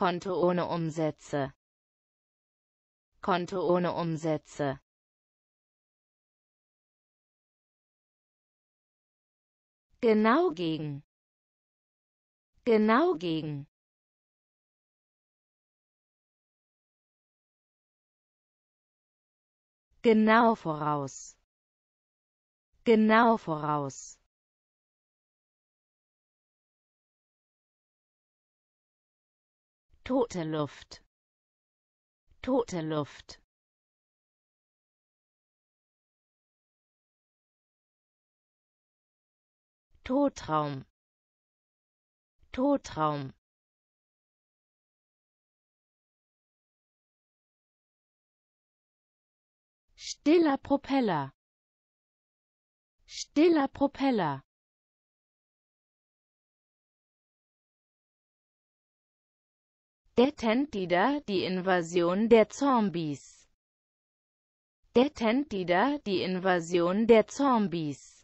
Konto ohne Umsätze. Konto ohne Umsätze. Genau gegen. Genau gegen. Genau voraus. Genau voraus. tote Luft, tote Luft. Totraum, Totraum. Stiller Propeller, stiller Propeller. Der Tentida, die Invasion der Zombies. Der Tentida, die Invasion der Zombies.